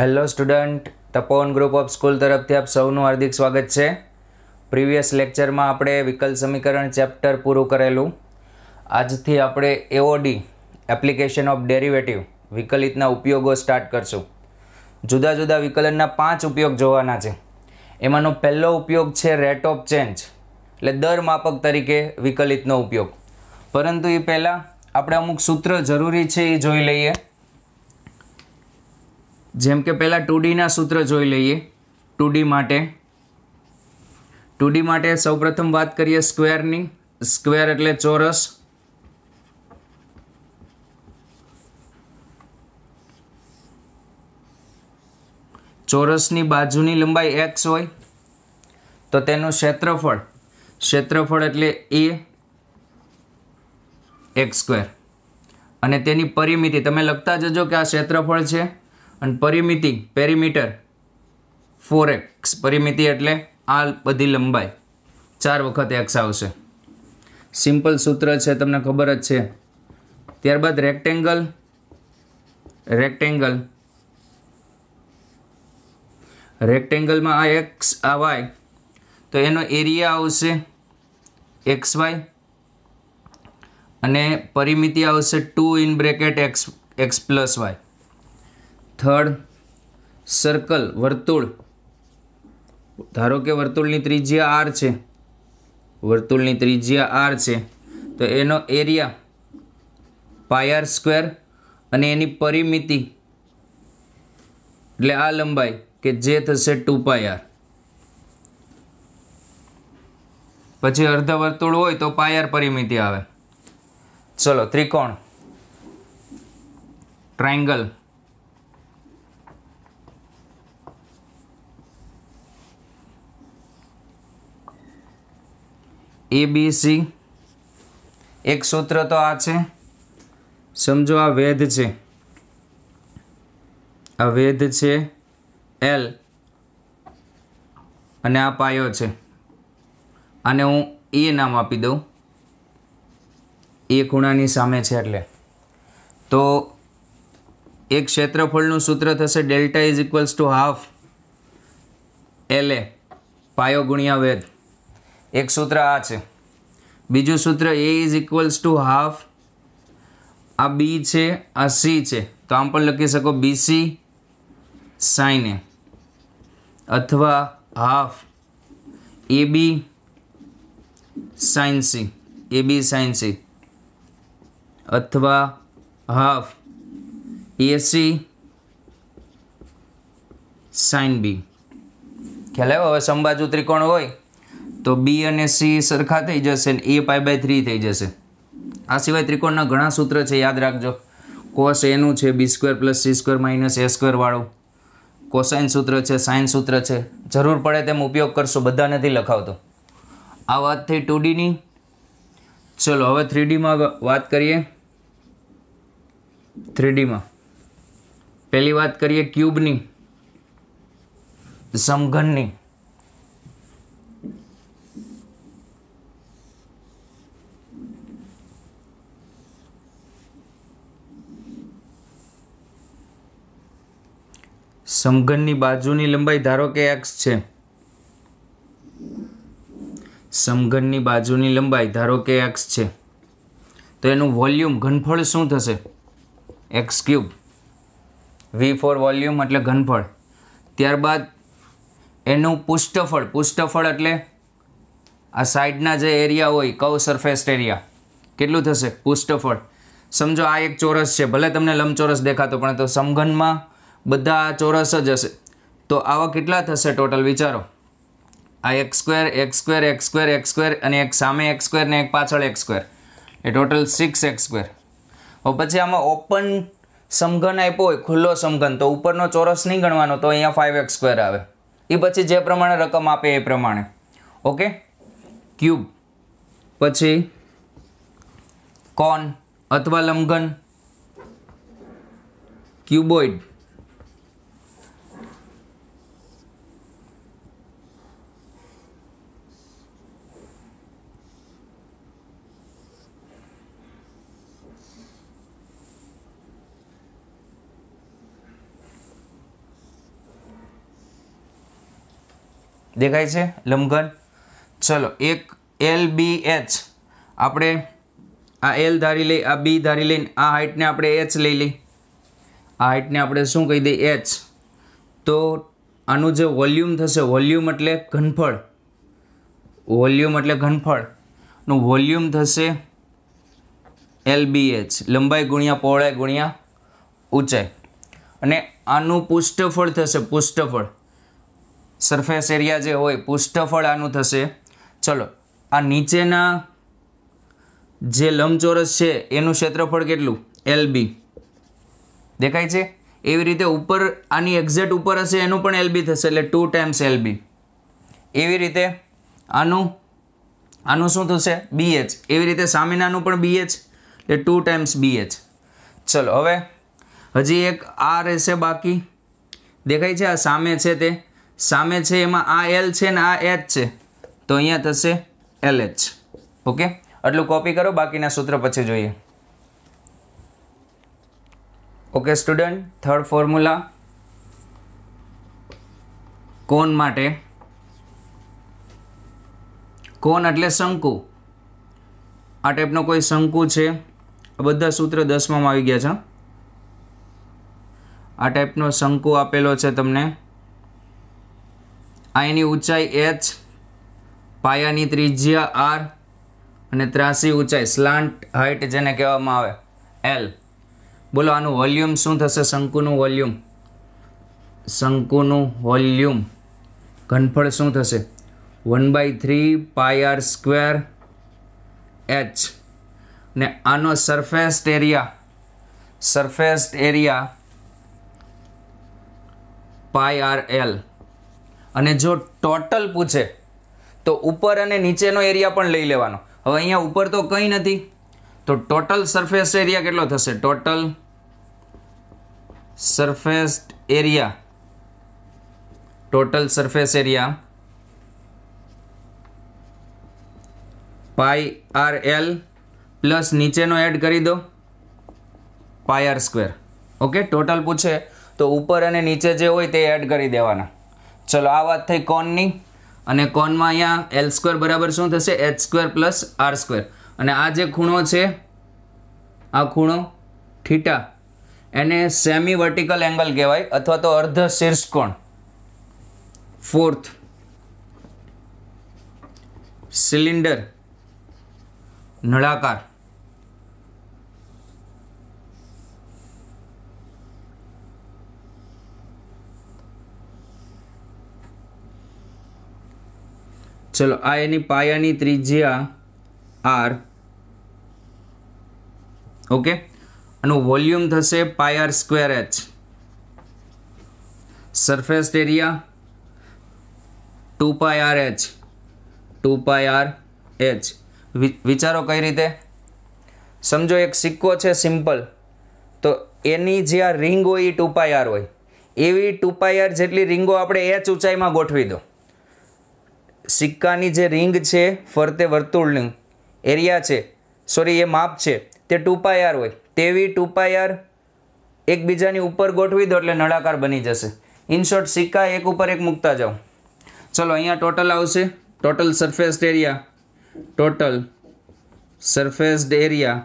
hello student Tapovan group of school તરફથી આપ સૌનું હાર્દિક સ્વાગત છે પ્રીવિયસ લેક્ચરમાં આપણે વિકલ સમીકરણ ચેપ્ટર પૂરું કરેલું આજથી આપણે એઓડી એપ્લિકેશન ઓફ ડેરિવેટિવ વિકલિતના ઉપયોગો સ્ટાર્ટ કરશું જુદા જુદા વિકલનના પાંચ ઉપયોગ જોવાના છે એમાંનો પહેલો ઉપયોગ છે રેટ ઓફ ચેન્જ એટલે દર માપક તરીકે વિકલિતનો ઉપયોગ પરંતુ એ પહેલાં આપણે અમુક સૂત્ર જરૂરી છે એ જોઈ લઈએ જેમ કે પહેલાં ટુ ડીના સૂત્ર જોઈ લઈએ ટુ ડી માટે ટુ ડી માટે સૌપ્રથમ વાત કરીએ સ્ક્વેરની સ્ક્વેર એટલે ચોરસ ચોરસની બાજુની લંબાઈ એક્સ હોય તો તેનું ક્ષેત્રફળ ક્ષેત્રફળ એટલે એ એક્સ સ્ક્વેર અને તેની પરિમિતિ તમે લખતા જજો કે આ ક્ષેત્રફળ છે અને પરિમિતિ પેરીમીટર ફોર એક્સ પરિમિતિ એટલે આ બધી લંબાઈ ચાર વખત એક્સ આવશે સિમ્પલ સૂત્ર છે તમને ખબર જ છે ત્યારબાદ રેક્ટેંગલ રેક્ટેંગલ રેક્ટેંગલમાં આ એક્સ આ વાય તો એનો એરિયા આવશે એક્સ વાય અને પરિમિતિ આવશે two in bracket X X plus Y third circle વર્તુળ ધારો કે વર્તુળની ત્રિજ્યા આર છે વર્તુળની ત્રિજ્યા આર છે તો એનો એરિયા પાયર સ્ક્વેર અને એની પરિમિતિ એટલે આ લંબાઈ કે જે થશે ટુ પાયર પછી અર્ધ વર્તુળ હોય તો પાયર પરિમિતિ આવે ચલો ત્રિકોણ ટ્રાયંગલ એબીસી એક સૂત્ર તો આ છે સમજો આ વેધ છે આ વેધ છે એલ અને આ પાયો છે આને હું એ e નામ આપી દઉં એ ખૂણાની સામે છે એટલે તો એક ક્ષેત્રફળનું સૂત્ર થશે delta is equals to half L એ પાયો ગુણ્યા વેધ એક સૂત્ર આ છે બીજું સૂત્ર એ ઇઝ ઇક્વલ્સ ટુ હાફ આ બી છે આ સી છે તો આમ પણ લખી શકો બીસી એ અથવા half A B sine C A B sine C અથવા હાફ એસી સાઇન બી ખ્યાલ આવ્યો હવે સંબાજુ ત્રિકોણ હોય તો બી અને સી સરખા થઈ જશે ને એ પાય બાય થ્રી થઈ જશે આ સિવાય ત્રિકોણના ઘણા સૂત્ર છે યાદ રાખજો કોસ એનું છે B square plus C square minus A સ્ક્વેરવાળું કોસાઇન સૂત્ર છે સાઇન સૂત્ર છે જરૂર પડે તેમ ઉપયોગ કરશો બધા નથી લખાવતો આ વાત થઈ ટુ ડીની ચલો હવે થ્રીડીમાં વાત કરીએ થ્રીડીમાં પહેલી વાત કરીએ ક્યુબની સમઘનની સમઘનની બાજુની લંબાઈ ધારો કે એક્સ છે સમઘનની બાજુની લંબાઈ ધારો કે એક્સ છે તો એનું વોલ્યુમ ઘનફળ શું થશે X cube V for volume એટલે ઘનફળ ત્યારબાદ એનું પુષ્ઠફળ પુષ્ઠફળ એટલે આ સાઈડના જે એરિયા હોય કવ સરફેસ એરિયા કેટલું થશે પુષ્ઠફળ સમજો આ એક ચોરસ છે ભલે તમને લંબચોરસ દેખાતો પણ તો સમઘનમાં બધા ચોરસ જ હશે તો આવા કેટલા થશે ટોટલ વિચારો આ X square X square X square X square અને એક સામે એક્સ સ્ક્વેર ને એક પાછળ એક્સ સ્ક્વેર એ ટોટલ સિક્સ એક્સ સ્ક્વેર પછી આમાં ઓપન સમઘન આપ્યો હોય ખુલ્લો સમઘન તો ઉપરનો ચોરસ નહીં ગણવાનો તો અહીંયા ફાઇવ એક્સ સ્ક્વેર આવે એ પછી જે પ્રમાણે રકમ આપે એ પ્રમાણે ઓકે ક્યુબ પછી કોન અથવા લંઘન ક્યુબોઇડ દેખાય છે લંબઘન ચલો એક એલ બી એચ આપણે આ એલ ધારી લઈ આ બી ધારી લઈને આ હાઇટને આપણે એચ લઈ લઈ આ હાઇટને આપણે શું કહી દઈએ એચ તો આનું જે વોલ્યુમ થશે વોલ્યુમ એટલે ઘનફળ વોલ્યુમ એટલે ઘનફળનું વોલ્યુમ થશે એલ બી એચ લંબાઈ ગુણ્યા પહોળાઈ ગુણ્યા ઊંચાઈ અને આનું પુષ્ઠફળ થશે પુષ્ઠફળ સરફેસ એરિયા જે હોય પુષ્ઠફળ આનું થશે ચલો આ નીચેના જે લંબચોરસ છે એનું ક્ષેત્રફળ કેટલું એલબી દેખાય છે એવી રીતે ઉપર આની એક્ઝેટ ઉપર હશે એનું પણ એલબી થશે એટલે ટુ ટાઈમ્સ એલબી એવી રીતે આનું આનું શું થશે બીએચ એવી રીતે સામેનાનું પણ બીએચ એટલે ટુ ટાઈમ્સ બીએચ ચલો હવે હજી એક આ રહેશે બાકી દેખાય છે આ સામે છે તે સામે છે એમાં આ એલ છે ને આ એચ છે તો અહીંયા થશે એલ એચ ઓકે આટલું કોપી કરો બાકીના સૂત્ર પછી જોઈએ okay student third formula cone માટે કોન એટલે શંકુ આ ટાઈપનો કોઈ શંકુ છે આ બધા સૂત્ર દસમામાં આવી ગયા છે આ ટાઈપનો શંકુ આપેલો છે તમને આ ઊંચાઈ એચ પાયાની ત્રિજ્યા આર અને ત્રાસી ઊંચાઈ સ્લાન્ટ હાઇટ જેને કહેવામાં આવે એલ બોલો આનું વોલ્યુમ શું થશે શંકુનું વોલ્યુમ શંકુનું વોલ્યુમ ઘનફળ શું થશે one by three pi R square H ને આનો surface area surface area pi R L અને જો ટોટલ પૂછે તો ઉપર અને નીચેનો એરિયા પણ લઈ લેવાનો હવે અહીંયા ઉપર તો કંઈ નથી તો ટોટલ સરફેસ એરિયા કેટલો થશે total surface area total surface area pi R L plus નીચેનો એડ કરી દો pi R square okay total પૂછે તો ઉપર અને નીચે જે હોય તે એડ કરી દેવાના ચલો આ વાત થઈ કોનની અને કોનમાં અહીંયા એલ સ્ક્વેર બરાબર શું થશે H square plus R square અને આ જે ખૂણો છે આ ખૂણો થીટા એને સેમી વર્ટિકલ એંગલ કહેવાય અથવા તો અર્ધ શીર્ષકોણ ફોર્થ સિલિન્ડર નળાકાર ચલો આ એની પાયાની ત્રિજ્યા આર ઓકે આનું વોલ્યુમ થશે pi R square H surface area two pi R H two pi R H વિચારો કઈ રીતે સમજો એક સિક્કો છે સિમ્પલ તો એની જે આ રિંગ હોય એ ટુ પાય આર હોય એવી ટુ પાય આર જેટલી રિંગો આપણે એચ ઊંચાઈમાં ગોઠવી દો સિક્કાની જે રિંગ છે ફરતે વર્તુળની એરિયા છે સોરી એ માપ છે તે ટૂપાયાર હોય તેવી ટૂપાયાર એકબીજાની ઉપર ગોઠવી દો એટલે નળાકાર બની જશે ઇનશોર્ટ સિક્કા એક ઉપર એક મૂકતા જાઓ ચલો અહીંયા ટોટલ આવશે total surface area total surface area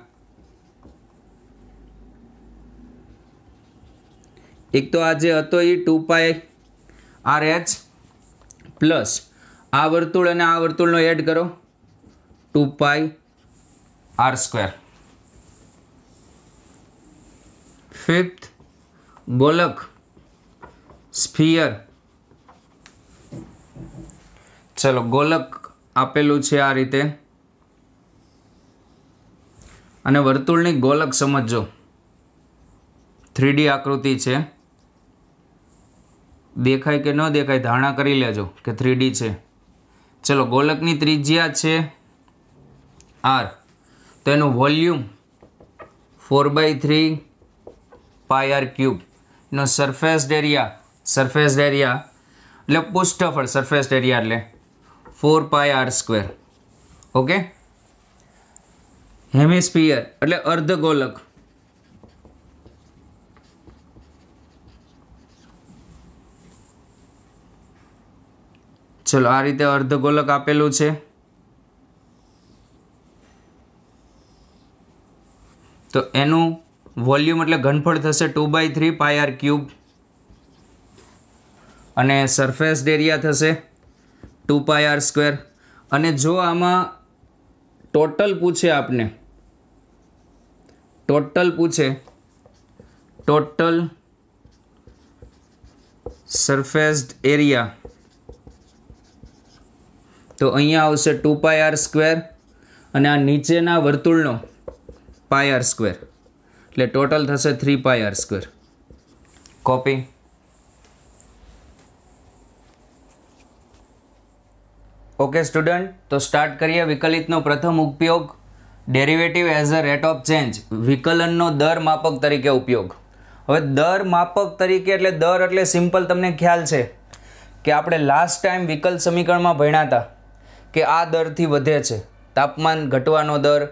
એક તો આ જે હતો એ two pi R H plus આ વર્તુળ અને આ વર્તુળનો એડ કરો two pi R square fifth ગોલક સ્ફિયર ચલો ગોલક આપેલું છે આ રીતે અને વર્તુળની ગોલક સમજો થ્રીડી આકૃતિ છે દેખાય કે ન દેખાય ધારણા કરી લેજો કે થ્રીડી છે ચલો ગોલકની ત્રિજ્યા છે આર તો એનું volume four by three pi R ક્યુબનો સરફેસ એરિયા સરફેસ એરિયા એટલે પુષ્ઠફળ સરફેસ એરિયા એટલે four pi R square okay hemisphere એટલે અર્ધ ગોલક ચલો આ રીતે અર્ધગોલક આપેલું છે તો એનું વોલ્યુમ એટલે ઘનફળ થશે two by three pi R cube અને સરફેસ એરિયા થશે ટુ પાય આર સ્ક્વેર અને જો આમાં ટોટલ પૂછે આપને ટોટલ પૂછે ટોટલ સરફેસ્ડ એરિયા તો અહીંયા આવશે ટુ પાય આર સ્ક્વેર અને આ નીચેના વર્તુળનો પાય આર સ્ક્વેર એટલે ટોટલ થશે three pi R square copy okay student તો સ્ટાર્ટ કરીએ વિકલિતનો પ્રથમ ઉપયોગ derivative as a rate of change વિકલનનો દર માપક તરીકે ઉપયોગ હવે દર માપક તરીકે એટલે દર એટલે સિમ્પલ તમને ખ્યાલ છે કે આપણે લાસ્ટ ટાઈમ વિકલ સમીકરણમાં ભણ્યા હતા કે આ દરથી વધે છે તાપમાન ઘટવાનો દર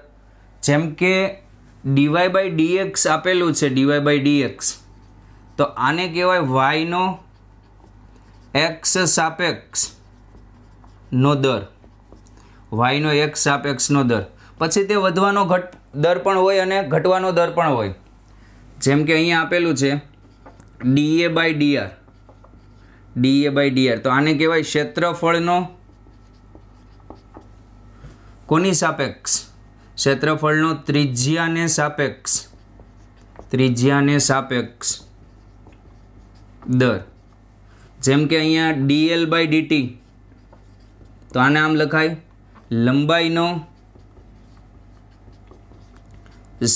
જેમ કે ડીવાય બાય ડીએક્સ આપેલું છે ડીવાય બાય ડીએક્સ તો આને કહેવાય વાયનો એક્સ સાપેક્ષ નો દર વાયનો એક્સ સાપેક્ષનો દર પછી તે વધવાનો ઘટ દર પણ હોય અને ઘટવાનો દર પણ હોય જેમ કે અહીંયા આપેલું છે D A by D R D A by D R તો આને કહેવાય ક્ષેત્રફળનો કોની સાપેક્ષ ક્ષેત્રફળનો ત્રિજ્યાને સાપેક્ષ ત્રિજ્યાને સાપેક્ષ દર જેમ કે અહીંયા ડીએલ બાય ડીટી તો આને આમ લખાય લંબાઈનો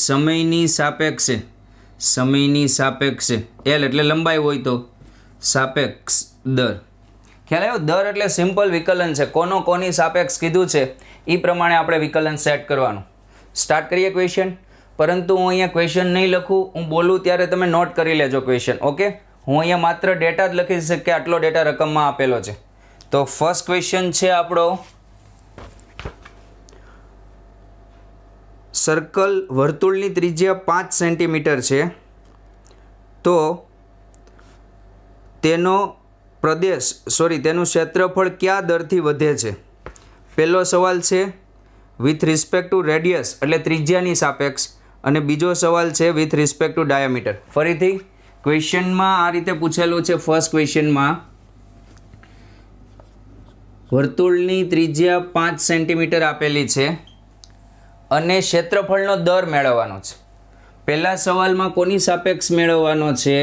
સમયની સાપેક્ષે સમયની સાપેક્ષે એલ એટલે લંબાઈ હોય તો સાપેક્ષ દર ખ્યાલ આવ્યો દર એટલે સિમ્પલ વિકલન છે કોનો કોની સાપેક્ષ કીધું છે એ પ્રમાણે આપણે વિકલન સેટ કરવાનું સ્ટાર્ટ કરીએ ક્વેશ્ચન પરંતુ હું અહીંયા ક્વેશ્ચન નહીં લખું હું બોલું ત્યારે તમે નોટ કરી લેજો ક્વેશ્ચન ઓકે હું અહીંયા માત્ર ડેટા જ લખીશ કે આટલો ડેટા રકમમાં આપેલો છે તો ફર્સ્ટ ક્વેશ્ચન છે આપણો સર્કલ વર્તુળની ત્રિજ્યા પાંચ સેન્ટીમીટર છે તો તેનો પ્રદેશ સોરી તેનું ક્ષેત્રફળ કયા દરથી વધે છે પહેલો સવાલ છે વિથ રિસ્પેક્ટ ટુ રેડિયસ એટલે ત્રિજ્યાની સાપેક્ષ અને બીજો સવાલ છે વિથ રિસ્પેક્ટ ટુ ડાયામીટર ફરીથી ક્વેશ્ચનમાં આ રીતે પૂછેલું છે ફર્સ્ટ ક્વેશ્ચનમાં વર્તુળની ત્રિજ્યા પાંચ સેન્ટીમીટર આપેલી છે અને ક્ષેત્રફળનો દર મેળવવાનો છે પહેલા સવાલમાં કોની સાપેક્ષ મેળવવાનો છે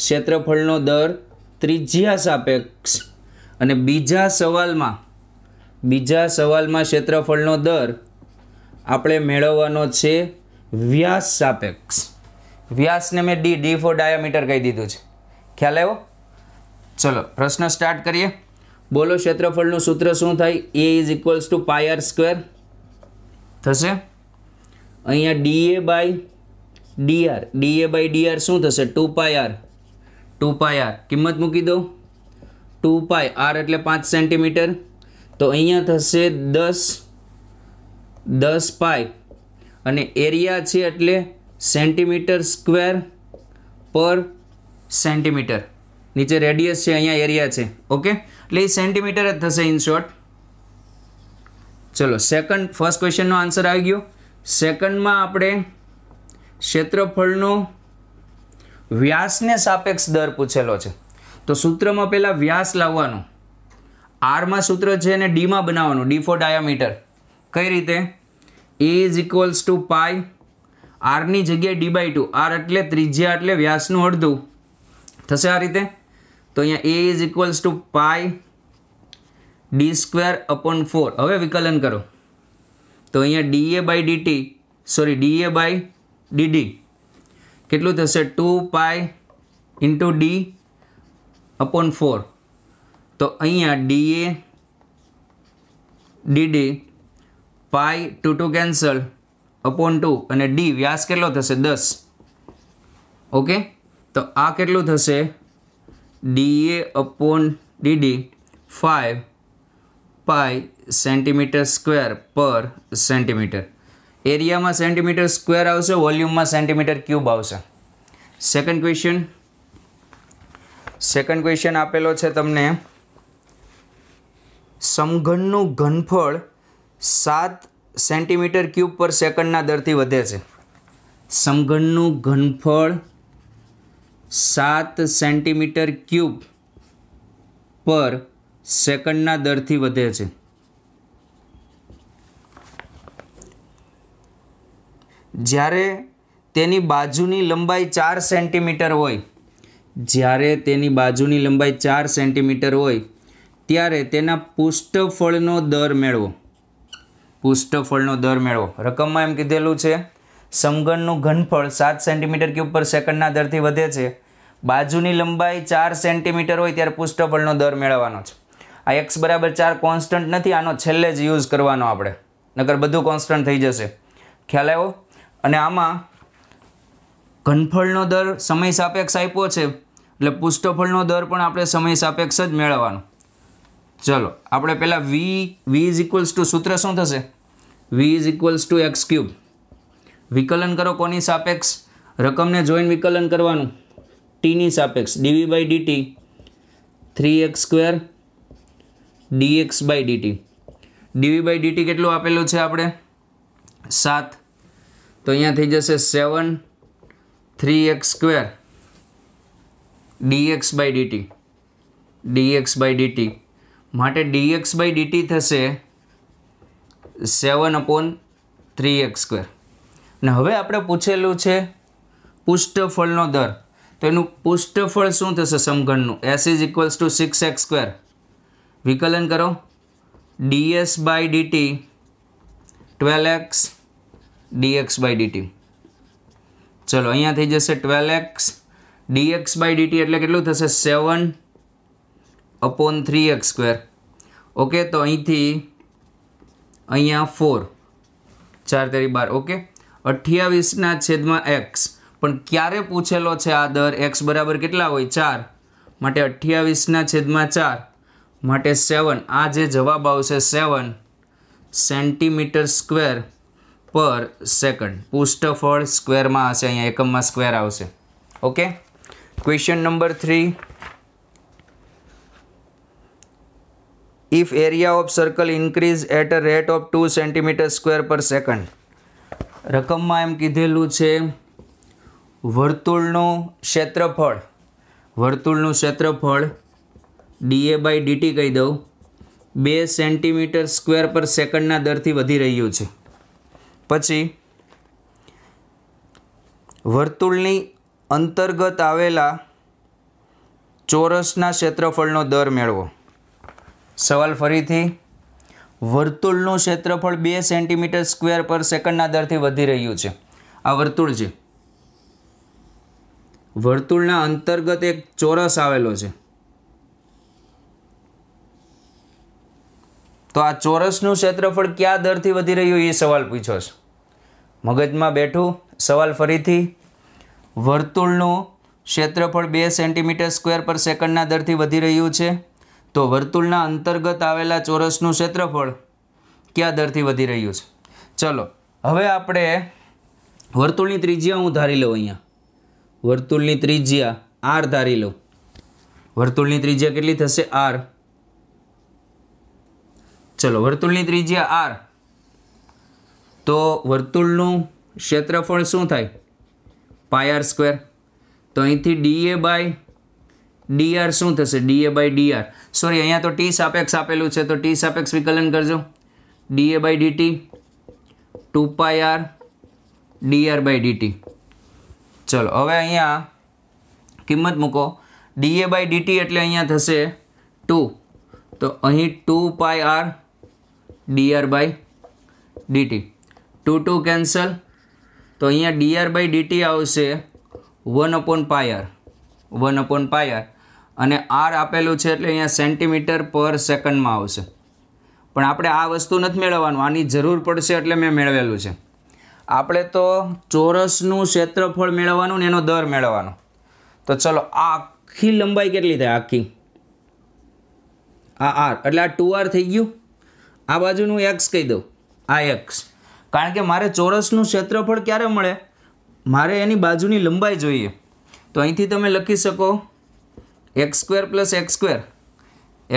ક્ષેત્રફળનો દર ત્રિજ્યા સાપેક્ષ અને બીજા સવાલમાં બીજા સવાલમાં ક્ષેત્રફળનો દર આપણે મેળવવાનો છે વ્યાસ સાપેક્ષ વ્યાસને મેં ડી ડી ફોર ડાયામીટર કહી દીધું છે ખ્યાલ આવ્યો ચલો પ્રશ્ન સ્ટાર્ટ કરીએ બોલો ક્ષેત્રફળનું સૂત્ર શું થાય A is equals to pi R square થશે અહીંયા D A by D R D A by D R શું થશે two pi R two pi R કિંમત મૂકી દો ટુ પાય આર એટલે પાંચ સેન્ટીમીટર તો અહીંયા થશે દસ દસ પાય અને એરિયા છે એટલે સેન્ટીમીટર સ્ક્વેર પર સેન્ટીમીટર નીચે રેડિયસ છે અહીંયા એરિયા છે ઓકે એટલે એ સેન્ટીમીટર જ થશે ઇન શોર્ટ ચલો સેકન્ડ ફર્સ્ટ ક્વેશ્ચનનો આન્સર આવી ગયો સેકન્ડમાં આપણે ક્ષેત્રફળનું વ્યાસને સાપેક્ષ દર પૂછેલો છે તો સૂત્રમાં પહેલાં વ્યાસ લાવવાનો આરમાં સૂત્ર છે અને ડીમાં બનાવવાનું ડી ફોર ડાયામીટર કઈ રીતે A is equals to pi આરની જગ્યાએ ડી બાય ટુ આર એટલે ત્રિજ્યા એટલે વ્યાસનું અડધું થશે આ રીતે તો અહીંયા A is equals to pi D square upon four હવે વિકલન કરો તો અહીંયા D A by D T sorry D A by D D કેટલું થશે two pi into D upon four તો અહીંયા D A D D pi two two cancel upon two અને ડી વ્યાસ કેટલો થશે દસ ઓકે તો આ કેટલું થશે D A upon D D five pi centimetre square per centimetre એરિયામાં સેન્ટીમીટર સ્ક્વેર આવશે વોલ્યુમમાં સેન્ટીમીટર ક્યુબ આવશે સેકન્ડ ક્વેશ્ચન સેકન્ડ ક્વેશ્ચન આપેલો છે તમને સમઘનનું ઘનફળ સાત સેન્ટીમીટર ક્યુબ પર સેકન્ડના દરથી વધે છે સમઘનનું ઘનફળ સાત સેન્ટીમીટર ક્યુબ પર સેકન્ડના દરથી વધે છે જ્યારે તેની બાજુની લંબાઈ ચાર સેન્ટીમીટર હોય જ્યારે તેની બાજુની લંબાઈ ચાર સેન્ટીમીટર હોય ત્યારે તેના પુષ્ઠફળનો દર મેળવો પુષ્ઠફળનો દર મેળવો રકમમાં એમ કીધેલું છે સમઘનનું ઘનફળ સાત સેન્ટીમીટર ક્યુબ પર સેકન્ડના દરથી વધે છે બાજુની લંબાઈ ચાર સેન્ટીમીટર હોય ત્યારે પુષ્ઠફળનો દર મેળવવાનો છે આ એક્સ બરાબર ચાર કોન્સ્ટન્ટ નથી આનો છેલ્લે જ યુઝ કરવાનો આપણે નકર બધું કોન્સ્ટન્ટ થઈ જશે ખ્યાલ આવ્યો અને આમાં ઘનફળનો દર સમય સાપેક્ષ આપ્યો છે એટલે પુષ્ઠફળનો દર પણ આપણે સમય સાપેક્ષ જ મેળવવાનો ચલો આપણે પહેલાં V V is equals to સૂત્ર શું થશે V is equals to X cube વિકલન કરો કોની સાપેક્ષ રકમને જોઈન વિકલન કરવાનું ટીની સાપેક્ષ D V by D T three X square D X by D T D V by D T કેટલું આપેલું છે આપણે સાત તો અહીંયા થઈ જશે seven three X square D X by D T D X by D T માટે ડીએક્સ બાય ડીટી થશે seven upon three X square અને હવે આપણે પૂછેલું છે પુષ્ટફળનો દર તો એનું પુષ્ટફળ શું થશે સમઘનનું S is equals to six X square વિકલન કરો D S by D T twelve X D X by D T ચલો અહીંયા થઈ જશે twelve X D X by D T એટલે કેટલું થશે seven upon three X square okay તો અહીંથી અહીંયા ફોર ચાર તેરી બાર ઓકે અઠ્યાવીસના છેદમાં એક્સ પણ ક્યારે પૂછેલો છે આ દર એક્સ બરાબર કેટલા હોય ચાર માટે અઠ્યાવીસના છેદમાં ચાર માટે સેવન આ જે જવાબ આવશે seven centimetre square per second પુષ્ઠફળ સ્ક્વેરમાં હશે અહીંયા એકમમાં સ્ક્વેર આવશે okay question number three if area of circle increase at a rate of two centimetre square per second રકમમાં એમ કીધેલું છે વર્તુળનું ક્ષેત્રફળ વર્તુળનું ક્ષેત્રફળ ડીએ બાય ડીટી કહી દઉં બે સેન્ટીમીટર સ્ક્વેર પર સેકન્ડના દરથી વધી રહ્યું છે પછી વર્તુળની અંતર્ગત આવેલા ચોરસના ક્ષેત્રફળનો દર મેળવો સવાલ ફરીથી વર્તુળનું ક્ષેત્રફળ બે સેન્ટીમીટર સ્ક્વેર પર સેકન્ડના દરથી વધી રહ્યું છે આ વર્તુળ છે વર્તુળના અંતર્ગત એક ચોરસ આવેલો છે તો આ ચોરસનું ક્ષેત્રફળ કયા દરથી વધી રહ્યું એ સવાલ પૂછો છે મગજમાં બેઠું સવાલ ફરીથી વર્તુળનું ક્ષેત્રફળ બે સેન્ટીમીટર સ્ક્વેર પર સેકન્ડના દરથી વધી રહ્યું છે તો વર્તુળના અંતર્ગત આવેલા ચોરસનું ક્ષેત્રફળ કયા દરથી વધી રહ્યું છે ચલો હવે આપણે વર્તુળની ત્રિજ્યા હું ધારી લઉં અહીંયા વર્તુળની ત્રિજ્યા આર ધારી લઉં વર્તુળની ત્રિજ્યા કેટલી થશે આર ચલો વર્તુળની ત્રિજ્યા આર તો વર્તુળનું ક્ષેત્રફળ શું થાય પાય આર સ્ક્વેર તો અહીંથી ડીએ બાય ડીઆર શું થશે ડીએ બાય ડીઆર સોરી અહીંયા તો ટી સાપેક્ષ આપેલું છે તો ટી સાપેક્ષ વિકલન કરજો D A by D T two pi R D R by D T ચલો હવે અહીંયા કિંમત મૂકો ડીએ બાય ડીટી એટલે અહીંયા થશે ટુ તો અહીં two pi R D R by D T two two cancel તો અહીંયા ડીઆર બાય ડીટી આવશે one upon pi R one upon pi R અને આર આપેલું છે એટલે અહીંયા સેન્ટીમીટર પર સેકન્ડમાં આવશે પણ આપણે આ વસ્તુ નથી મેળવવાનું આની જરૂર પડશે એટલે મેં મેળવેલું છે આપણે તો ચોરસનું ક્ષેત્રફળ મેળવવાનું ને એનો દર મેળવવાનો તો ચલો આ આખી લંબાઈ કેટલી થાય આખી આ આર એટલે આ ટુ આર થઈ ગયું આ બાજુનું એક્સ કહી દઉં આ એક્સ કારણ કે મારે ચોરસનું ક્ષેત્રફળ ક્યારે મળે મારે એની બાજુની લંબાઈ જોઈએ તો અહીંથી તમે લખી શકો X square plus X square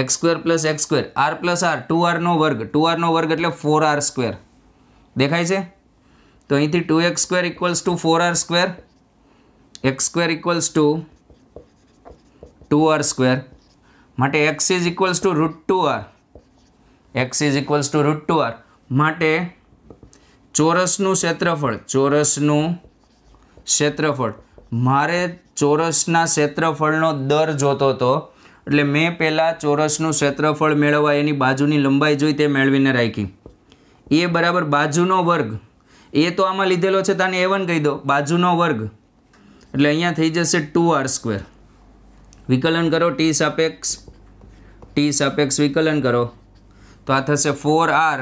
X square plus X square R plus R two આરનો વર્ગ ટુ આરનો વર્ગ એટલે ફોર આર સ્ક્વેર દેખાય છે તો અહીંથી two X square equals to four R square X square equals to two R square માટે X is equals to root two R X is equals to root two R માટે ચોરસનું ક્ષેત્રફળ ચોરસનું ક્ષેત્રફળ મારે ચોરસના ક્ષેત્રફળનો દર જોતો હતો એટલે મેં પહેલાં ચોરસનું ક્ષેત્રફળ મેળવવા એની બાજુની લંબાઈ જોઈ તે મેળવીને રાખી એ બરાબર બાજુનો વર્ગ એ તો આમાં લીધેલો છે તાને એ વન કહી દો બાજુનો વર્ગ એટલે અહીંયા થઈ જશે ટુ આર સ્ક્વેર વિકલન કરો ટી સાપેક્ષ ટી સાપેક્ષ વિકલન કરો તો આ થશે four R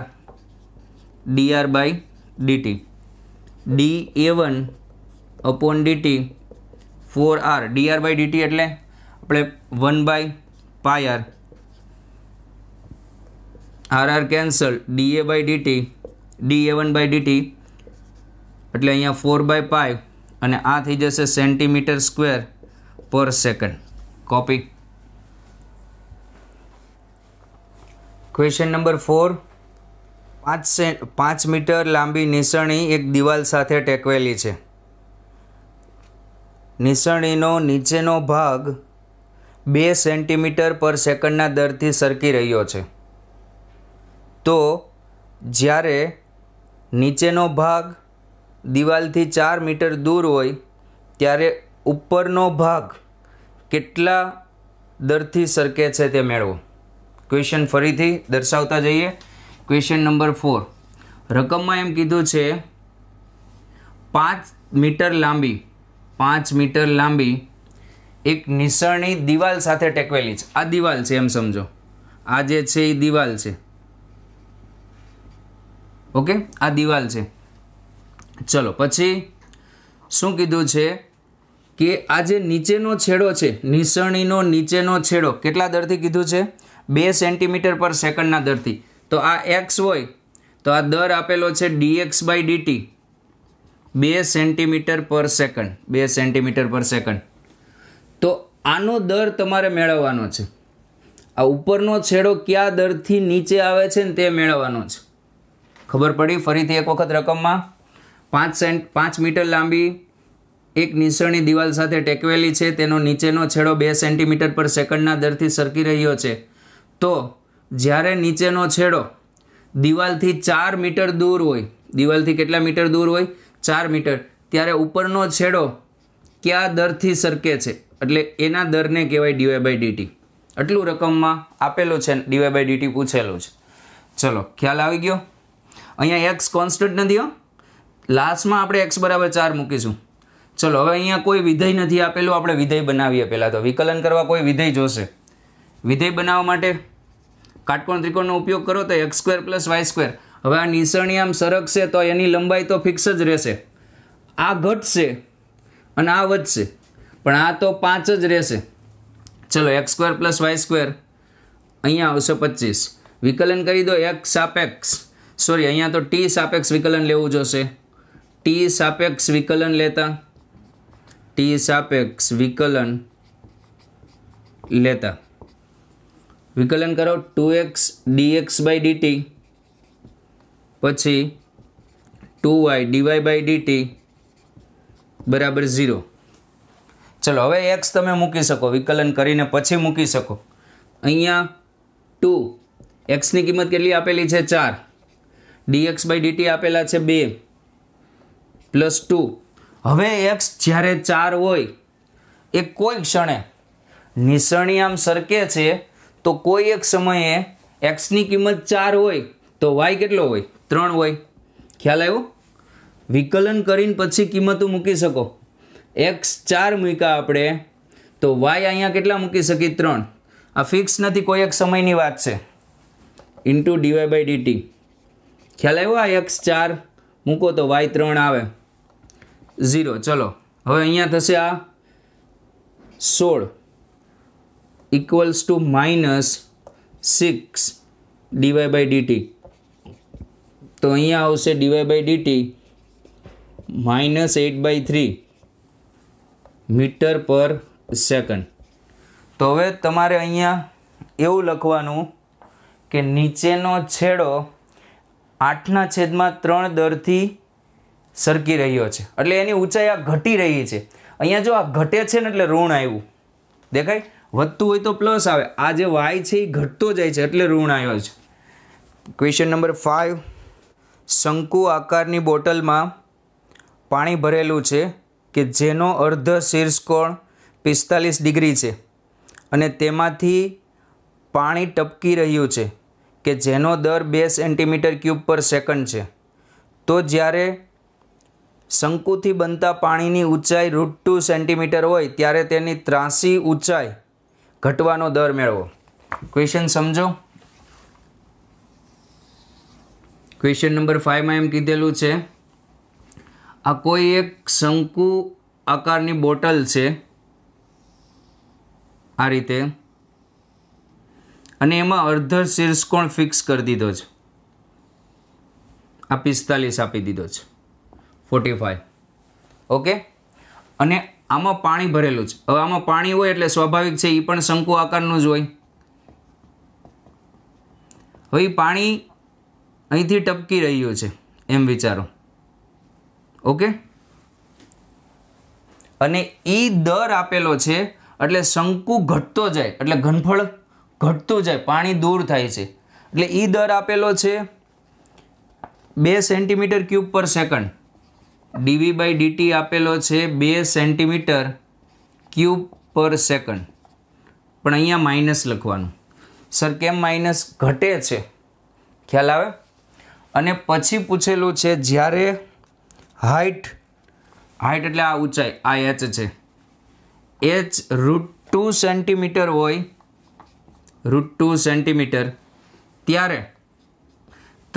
D R by D T D A one upon D T four R D R by D T એટલે આપણે one by pi R R R cancel D A by D T D A one by D T એટલે અહીંયા four by pi અને આ થઈ જશે centimetre square per second copy question number four પાંચ સે પાંચ મીટર લાંબી નિસણી એક દિવાલ સાથે ટેકવેલી છે નિસરણીનો નીચેનો ભાગ બે સેન્ટીમીટર પર સેકન્ડના દરથી સરકી રહ્યો છે તો જ્યારે નીચેનો ભાગ દિવાલથી ચાર મીટર દૂર હોય ત્યારે ઉપરનો ભાગ કેટલા દરથી સરકે છે તે મેળવો ક્વેશ્ચન ફરીથી દર્શાવતા જઈએ ક્વેશ્ચન નંબર ફોર રકમમાં એમ કીધું છે પાંચ મીટર લાંબી પાંચ મીટર લાંબી એક નિસરણી દિવાલ સાથે ટેકવેલી છે આ દિવાલ છે એમ સમજો આ જે છે એ દિવાલ છે ઓકે આ દિવાલ છે ચલો પછી શું કીધું છે કે આ જે નીચેનો છેડો છે નિસરણીનો નીચેનો છેડો કેટલા દરથી કીધું છે બે સેન્ટીમીટર પર સેકન્ડના દરથી તો આ એક્સ હોય તો આ દર આપેલો છે ડીએક્સ બાય ડીટી બે સેન્ટીમીટર પર સેકન્ડ બે સેન્ટીમીટર પર સેકન્ડ તો આનો દર તમારે મેળવવાનો છે આ ઉપરનો છેડો કયા દરથી નીચે આવે છે ને તે મેળવવાનો છે ખબર પડી ફરીથી એક વખત રકમમાં પાંચ સેન્ટ પાંચ મીટર લાંબી એક નિસરણી દિવાલ સાથે ટેકવેલી છે તેનો નીચેનો છેડો બે સેન્ટીમીટર પર સેકન્ડના દરથી સરકી રહ્યો છે તો જ્યારે નીચેનો છેડો દિવાલથી ચાર મીટર દૂર હોય દિવાલથી કેટલા મીટર દૂર હોય ચાર મીટર ત્યારે ઉપરનો છેડો કયા દરથી સરકે છે એટલે એના દરને કહેવાય ડીવાય બાય ડીટી આટલું રકમમાં આપેલો છે ડીવાય બાય ડીટી પૂછેલું છે ચલો ખ્યાલ આવી ગયો અહીંયા એક્સ કોન્સ્ટન્ટ નથી હો લાસ્ટમાં આપણે એક્સ બરાબર ચાર મૂકીશું ચલો હવે અહીંયા કોઈ વિધેય નથી આપેલું આપણે વિધેય બનાવીએ પહેલાં તો વિકલન કરવા કોઈ વિધેય જોશે વિધેય બનાવવા માટે કાટકોણ ત્રિકોણનો ઉપયોગ કરો તો X square plus Y square હવે આ નિસરણી આમ સરકશે તો એની લંબાઈ તો ફિક્સ જ રહેશે આ ઘટશે અને આ વધશે પણ આ તો પાંચ જ રહેશે ચલો X square plus Y square અહીંયા આવશે પચીસ વિકલન કરી દો એક્સ સાપેક્ષ સોરી અહીંયા તો ટી સાપેક્ષ વિકલન લેવું જોશે ટી સાપેક્ષ વિકલન લેતા ટી સાપેક્ષ વિકલન લેતા વિકલન કરો two X D X by D T પછી two Y D Y by D T બરાબર ઝીરો ચલો હવે એક્સ તમે મૂકી શકો વિકલન કરીને પછી મૂકી શકો અહીંયા ટુ એક્સની કિંમત કેટલી આપેલી છે ચાર ડીએક્સ બાય ડીટી આપેલા છે બે પ્લસ ટુ હવે એક્સ જ્યારે ચાર હોય એ કોઈ ક્ષણે નિસરણી આમ સરકે છે તો કોઈ એક સમયે એક્સની કિંમત ચાર હોય તો વાય કેટલો હોય ત્રણ હોય ખ્યાલ આવ્યો વિકલન કરીને પછી કિંમતો મૂકી શકો એક્સ ચાર મૂક્યા આપણે તો વાય અહીંયા કેટલા મૂકી શકીએ ત્રણ આ ફિક્સ નથી કોઈ એક સમયની વાત છે ઇન્ટુ ડીવાય બાય ડીટી ખ્યાલ આવ્યો આ એક્સ ચાર મૂકો તો વાય ત્રણ આવે ઝીરો ચલો હવે અહીંયા થશે આ સોળ equals to minus six D Y by D T તો અહીંયા આવશે D Y by D T minus eight by three metre per second તો હવે તમારે અહીંયા એવું લખવાનું કે નીચેનો છેડો આઠના છેદમાં ત્રણ દરથી સરકી રહ્યો છે એટલે એની ઊંચાઈ આ ઘટી રહી છે અહીંયા જો આ ઘટે છે ને એટલે ઋણ આવ્યું દેખાય વધતું હોય તો પ્લસ આવે આ જે વાય છે એ ઘટતો જાય છે એટલે ઋણ આવ્યો છે ક્વેશ્ચન નંબર ફાઇવ શંકુ આકારની બોટલમાં પાણી ભરેલું છે કે જેનો અર્ધ શીર્ષકોણ પિસ્તાલીસ ડિગ્રી છે અને તેમાંથી પાણી ટપકી રહ્યું છે કે જેનો દર બે સેન્ટીમીટર ક્યુબ પર સેકન્ડ છે તો જ્યારે શંકુથી બનતા પાણીની ઊંચાઈ રૂટ ટુ સેન્ટીમીટર હોય ત્યારે તેની ત્રાસી ઊંચાઈ ઘટવાનો દર મેળવો ક્વેશ્ચન સમજો ક્વેશ્ચન નંબર ફાઇવમાં એમ કીધેલું છે આ કોઈ એક શંકુ આકારની બોટલ છે આ રીતે અને એમાં અર્ધ શીર્ષકોણ ફિક્સ કરી દીધો છે આ પિસ્તાલીસ આપી દીધો છે ફોર્ટી ફાઇવ ઓકે અને આમાં પાણી ભરેલું છે હવે આમાં પાણી હોય એટલે સ્વાભાવિક છે એ પણ શંકુ આકારનું જ હોય હવે એ પાણી અહીંથી ટપકી રહ્યું છે એમ વિચારો ઓકે અને એ દર આપેલો છે એટલે શંકુ ઘટતો જાય એટલે ઘનફળ ઘટતું જાય પાણી દૂર થાય છે એટલે એ દર આપેલો છે બે centimetre cube per second D V by D T આપેલો છે બે સેન્ટીમીટર ક્યુબ પર સેકન્ડ પણ અહીંયા માઇનસ લખવાનું સર કેમ માઇનસ ઘટે છે ખ્યાલ આવે અને પછી પૂછેલું છે જ્યારે હાઇટ હાઇટ એટલે આ ઊંચાઈ આ એચ છે એચ રૂટ ટુ સેન્ટીમીટર હોય રૂટ ટુ સેન્ટીમીટર ત્યારે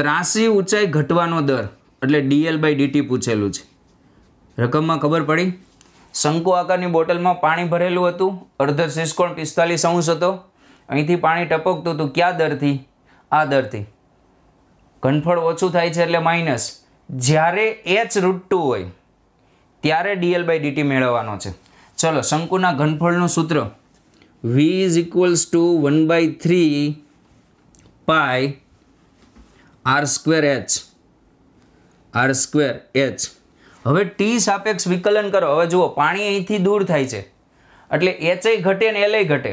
ત્રાસી ઊંચાઈ ઘટવાનો દર એટલે ડીએલ બાય ડીટી પૂછેલું છે રકમમાં ખબર પડી શંકુ આકારની બોટલમાં પાણી ભરેલું હતું અર્ધ શિષ્કોણ પિસ્તાલીસ અંશ હતો અહીંથી પાણી ટપકતું હતું ક્યાં દરથી આ દરથી ઘનફળ ઓછું થાય છે એટલે માઇનસ જ્યારે એચ રૂટ હોય ત્યારે ડીએલ બાય ડીટી મેળવવાનો છે ચલો શંકુના ઘનફળનું સૂત્ર V is equals to one by three pi R square H R square H હવે ટી સાપેક્ષ વિકલન કરો હવે જુઓ પાણી અહીંથી દૂર થાય છે એટલે એચય ઘટે ને એલય ઘટે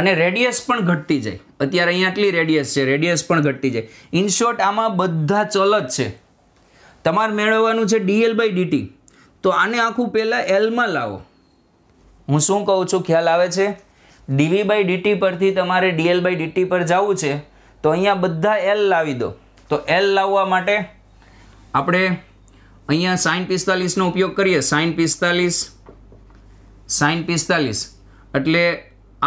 અને રેડિયસ પણ ઘટતી જાય અત્યારે અહીંયા આટલી રેડિયસ છે રેડિયસ પણ ઘટતી જાય ઇન શોર્ટ આમાં બધા ચલ જ છે તમારે મેળવવાનું છે ડીએલ બાય ડીટી તો આને આખું પહેલાં એલમાં લાવો હું શું કહું છું ખ્યાલ આવે છે ડીવી બાય ડીટી પરથી તમારે ડીએલ બાય ડીટી પર જવું છે તો અહીંયા બધા એલ લાવી દો તો એલ લાવવા માટે આપણે અહીંયા સાઇન પિસ્તાલીસનો ઉપયોગ કરીએ સાઇન પિસ્તાલીસ સાઇન પિસ્તાલીસ એટલે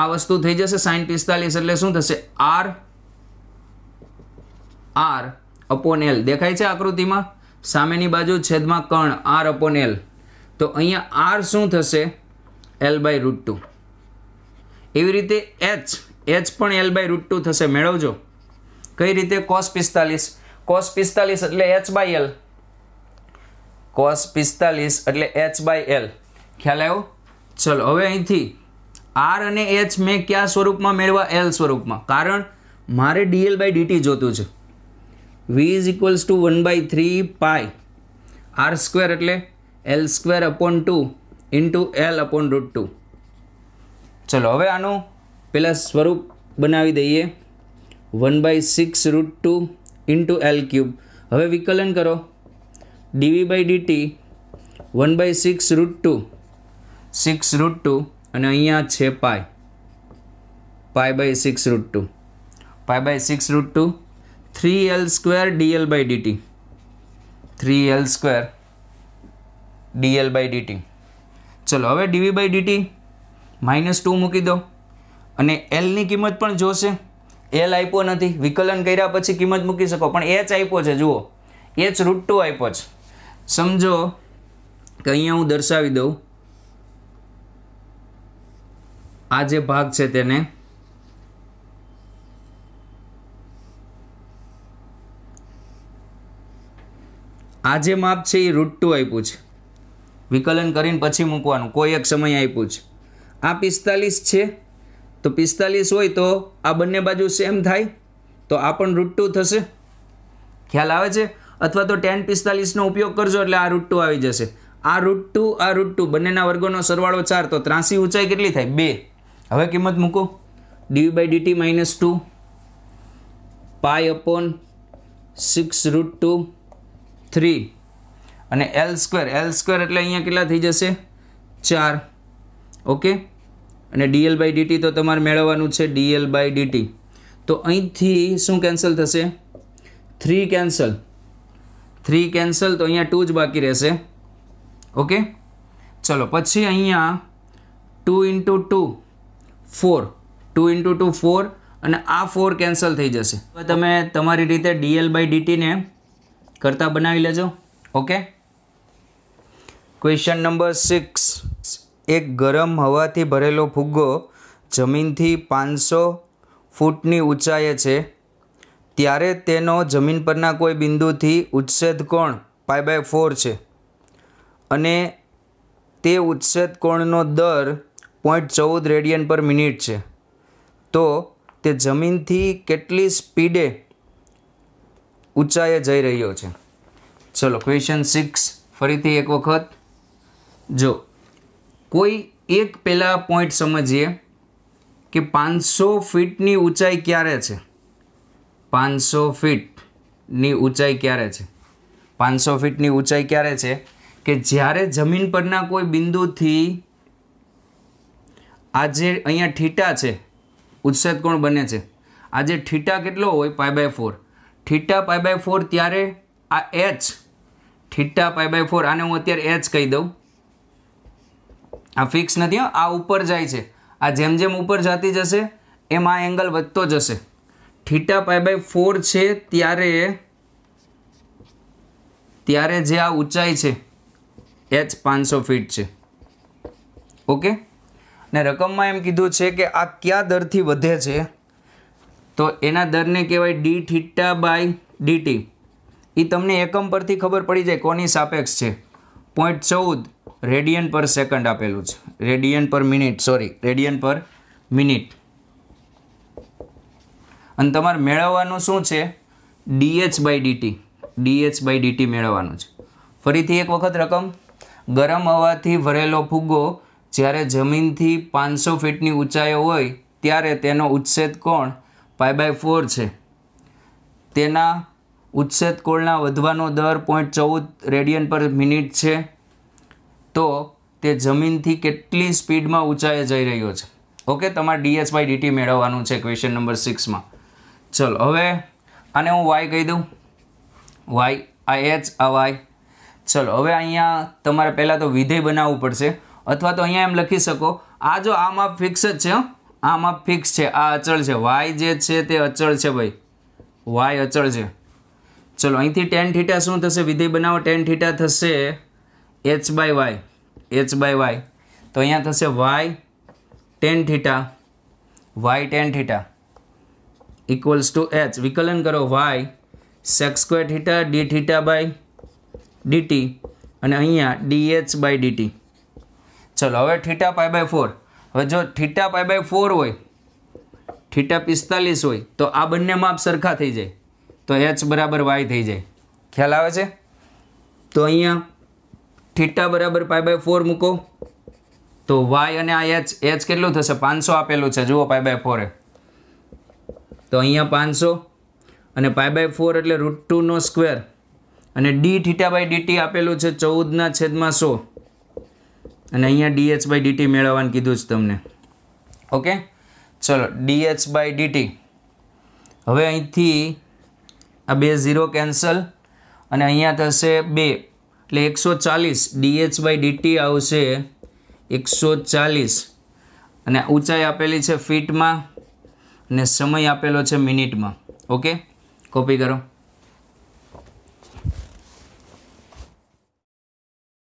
આ વસ્તુ થઈ જશે સાઈન પિસ્તાલીસ એટલે શું થશે આર આર અપોન એલ દેખાય છે આકૃતિમાં સામેની બાજુ છેદમાં કણ આર અપોન એલ તો અહીંયા આર શું થશે એલ બાય રૂટ ટુ એવી રીતે એચ એચ પણ એલ બાય રૂટ ટુ થશે મેળવજો કઈ રીતે કોસ પિસ્તાલીસ કોસ પિસ્તાલીસ એટલે એચ બાય એલ કોસ પિસ્તાલીસ એટલે એચ બાય એલ ખ્યાલ આવ્યો ચલો હવે અહીંથી આર અને એચ મેં કયા સ્વરૂપમાં મેળવા એલ સ્વરૂપમાં કારણ મારે ડીએલ બાય ડીટી જોતું છે V is equals to one by three pi R square એટલે L square upon two into L upon root two ચલો હવે આનું પહેલાં સ્વરૂપ બનાવી દઈએ one by six root two into L cube હવે વિકલન કરો D V by D T one by six root two six root two અને અહીંયા છે pi pi by six root two pi by six root two three L square D L by D T three L square D L by D T ચલો હવે D V by D T minus two મૂકી દો અને એલની કિંમત પણ જોશે એલ આપ્યો નથી વિકલન કર્યા પછી કિંમત મૂકી શકો પણ એચ આપ્યો છે જુઓ એચ રૂટ ટુ આપ્યો છે સમજો કે અહીંયા હું દર્શાવી દઉં આ જે ભાગ છે તેને આ જે માપ છે એ રૂટ ટુ આપ્યું છે વિકલન કરીને પછી મૂકવાનું કોઈ એક સમય આપ્યું છે આ પિસ્તાલીસ છે તો પિસ્તાલીસ હોય તો આ બંને બાજુ સેમ થાય તો આ પણ રૂટ ટુ થશે ખ્યાલ આવે છે અથવા તો ટેન પિસ્તાલીસનો ઉપયોગ કરજો એટલે આ રૂટ ટુ આવી જશે આ રૂટ ટુ આ રૂટ ટુ બંનેના વર્ગોનો સરવાળો ચાર તો ત્રાસી ઊંચાઈ કેટલી થાય બે હવે કિંમત મૂકો D V by D T minus two pi upon six root two three અને એલ સ્ક્વેર એલ સ્ક્વેર એટલે અહીંયા કેટલા થઈ જશે ચાર ઓકે અને ડીએલ બાય ડીટી તો તમારે મેળવવાનું છે ડીએલ બાય ડીટી તો અહીંથી શું કેન્સલ થશે થ્રી કેન્સલ થ્રી કેન્સલ તો અહીંયા ટુ જ બાકી રહેશે ઓકે ચલો પછી અહીંયા two into two four two into two four અને આ ફોર કેન્સલ થઈ જશે હવે તમે તમારી રીતે ડીએલ બાય ડીટીને કરતાં બનાવી લેજો ઓકે ક્વેશ્ચન નંબર સિક્સ એક ગરમ હવાથી ભરેલો ફુગ્ગો જમીનથી પાંચસો ફૂટની ઊંચાઈએ છે ત્યારે તેનો જમીન પરના કોઈ બિંદુથી ઉચ્છેદ કોણ પાઈ બાય ફોર છે અને તે ઉચ્છેદ કોણનો દર પોઈન્ટ ચૌદ રેડિયન પર મિનિટ છે તો તે જમીનથી કેટલી સ્પીડે ઊંચાઈએ જઈ રહ્યો છે ચલો ક્વેશ્ચન સિક્સ ફરીથી એક વખત જો કોઈ એક પહેલાં પોઈન્ટ સમજીએ કે પાંચસો ફીટની ઊંચાઈ ક્યારે છે પાંચસો ફીટની ઊંચાઈ ક્યારે છે પાંચસો ફીટની ઊંચાઈ ક્યારે છે કે જ્યારે જમીન પરના કોઈ બિંદુથી આ જે અહીંયા ઠીટા છે ઉત્સર્ગ કોણ બને છે આ જે ઠીટા કેટલો હોય pi by four theta pi by four ત્યારે આ H theta pi by four આને હું અત્યારે એચ કહી દઉં આ ફિક્સ નથી આ ઉપર જાય છે આ જેમ જેમ ઉપર જતી જશે એમ આ એંગલ વધતો જશે થીટા પાય બાય ફોર છે ત્યારે ત્યારે જે આ ઊંચાઈ છે એચ પાંચસો ફીટ છે ઓકે ને રકમમાં એમ કીધું છે કે આ કયા દરથી વધે છે તો એના દરને કહેવાય ડી થીટા બાય ડીટી એ તમને એકમ પરથી ખબર પડી જાય કોની સાપેક્ષ છે પોઈન્ટ ચૌદ રેડિયન પર સેકન્ડ આપેલું છે radian per minute sorry radian per minute અને તમારે મેળવવાનું શું છે D H by D T D H by D T મેળવવાનું છે ફરીથી એક વખત રકમ ગરમ હવાથી ભરેલો ફુગ્ગો જ્યારે જમીનથી પાંચસો ફીટની ઊંચાઈ હોય ત્યારે તેનો ઉચ્છેદ કોણ પાય બાય ફોર છે તેના ઉચ્છેદ કોળના વધવાનો દર પોઈન્ટ ચૌદ રેડિયન પર મિનિટ છે તો તે જમીનથી કેટલી સ્પીડમાં ઊંચાઈ જઈ રહ્યો છે ઓકે તમારે ડીએચ બાય ડીટી મેળવવાનું છે ક્વેશ્ચન નંબર સિક્સમાં ચલો હવે આને હું વાય કહી દઉં વાય આ એચ આ વાય ચલો હવે અહીંયા તમારે પહેલાં તો વિધેય બનાવવું પડશે અથવા તો અહીંયા એમ લખી શકો આ જો આ માપ ફિક્સ જ છે આ માપ ફિક્સ છે આ અચળ છે વાય જે છે તે અચળ છે ભાઈ વાય અચળ છે ચલો અહીંથી ટેન થીટા શું થશે વિધેય બનાવો ટેન થીટા થશે H by Y H by Y તો અહીંયા થશે Y tan theta Y tan theta equals to H વિકલન કરો Y sec square theta D theta by D T અને અહીંયા ડી એચ બાય ડીટી ચલો હવે થીટા પાય બાય ફોર હવે જો થીટા પાય બાય ફોર હોય થીટા પિસ્તાલીસ હોય તો આ બંને માપ સરખા થઈ જાય તો એચ બરાબર વાય થઈ જાય ખ્યાલ આવે છે તો અહીંયા થીટા બરાબર પાય બાય ફોર મૂકો તો વાય અને આ એચ એચ કેટલું થશે પાંચસો આપેલું છે જુઓ પાય બાય ફોરે તો અહીંયા પાંચસો અને પાય બાય ફોર એટલે રૂટ ટુનો સ્ક્વેર અને ડી થીટા બાય ડીટી આપેલું છે ચૌદના છેદમાં સો અને અહીંયા ડીએચ બાય ડીટી મેળવવાનું કીધું છે તમને ઓકે ચલો ડીએચ બાય ડીટી હવે અહીંથી આ બે ઝીરો કેન્સલ અને અહીંયા થશે બે એટલે એકસો ચાલીસ ડીએચ બાય ડીટી આવશે એકસો ચાલીસ અને ઊંચાઈ આપેલી છે ફીટમાં અને સમય આપેલો છે મિનિટમાં ઓકે કોપી કરો